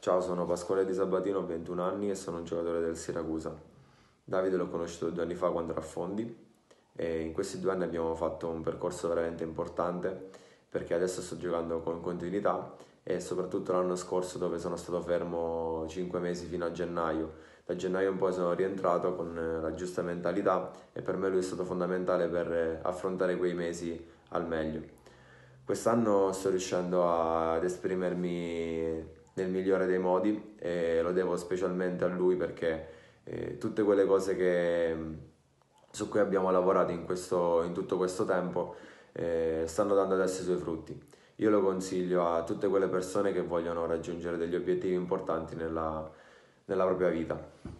Ciao, sono Pasquale Di Sabatino, ho 21 anni e sono un giocatore del Siracusa. Davide l'ho conosciuto due anni fa quando era a Fondi e in questi due anni abbiamo fatto un percorso veramente importante perché adesso sto giocando con continuità e soprattutto l'anno scorso dove sono stato fermo 5 mesi fino a gennaio. Da gennaio in poi sono rientrato con eh, la giusta mentalità e per me lui è stato fondamentale per eh, affrontare quei mesi al meglio. Quest'anno sto riuscendo ad esprimermi nel migliore dei modi e lo devo specialmente a lui perché eh, tutte quelle cose che, mm, su cui abbiamo lavorato in, questo, in tutto questo tempo eh, stanno dando adesso i suoi frutti. Io lo consiglio a tutte quelle persone che vogliono raggiungere degli obiettivi importanti nella, nella propria vita.